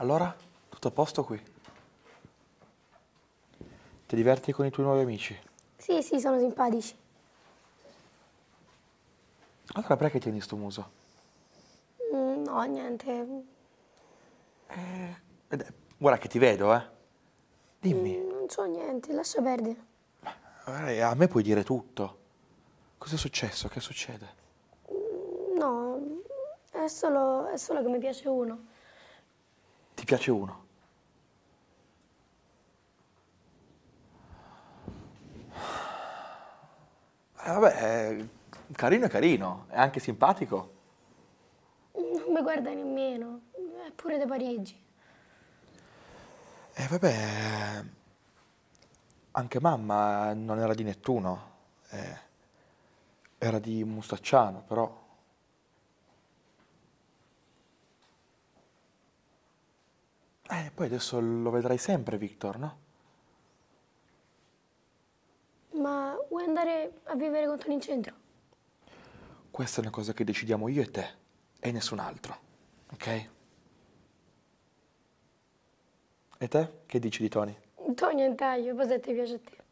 Allora, tutto a posto qui? Ti diverti con i tuoi nuovi amici? Sì, sì, sono simpatici. Allora, perché tieni sto muso? Mm, no, niente. Eh, guarda che ti vedo, eh. Dimmi. Mm, non so niente, lascia perdere. Ma, a me puoi dire tutto. Cos'è successo? Che succede? Mm, no, è solo, è solo che mi piace uno. Ti piace uno. Eh, vabbè, carino è carino, è anche simpatico. Non mi guarda nemmeno, è pure da Parigi. E eh, vabbè, anche mamma non era di Nettuno, eh, era di Mustacciano, però... Eh, poi adesso lo vedrai sempre, Victor, no? Ma vuoi andare a vivere con Tony in centro? Questa è una cosa che decidiamo io e te, e nessun altro, ok? E te? Che dici di Tony? Tony è un taglio, cos'è ti piace a te?